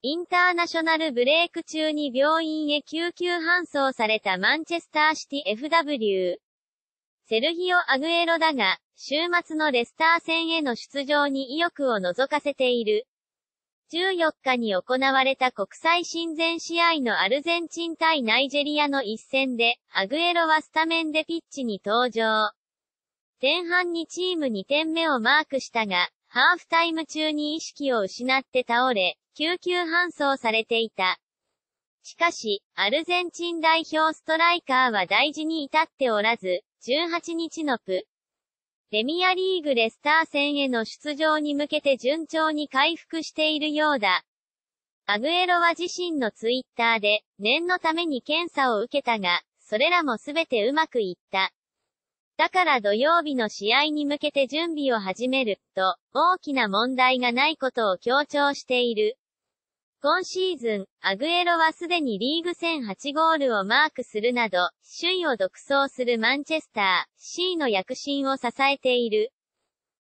インターナショナルブレイク中に病院へ救急搬送されたマンチェスターシティ FW。セルヒオ・アグエロだが、週末のレスター戦への出場に意欲を覗かせている。14日に行われた国際親善試合のアルゼンチン対ナイジェリアの一戦で、アグエロはスタメンでピッチに登場。前半にチーム2点目をマークしたが、ハーフタイム中に意識を失って倒れ、救急搬送されていた。しかし、アルゼンチン代表ストライカーは大事に至っておらず、18日のプ。レミアリーグレスター戦への出場に向けて順調に回復しているようだ。アグエロは自身のツイッターで、念のために検査を受けたが、それらもすべてうまくいった。だから土曜日の試合に向けて準備を始める、と、大きな問題がないことを強調している。今シーズン、アグエロはすでにリーグ戦8ゴールをマークするなど、首位を独走するマンチェスター、C の躍進を支えている。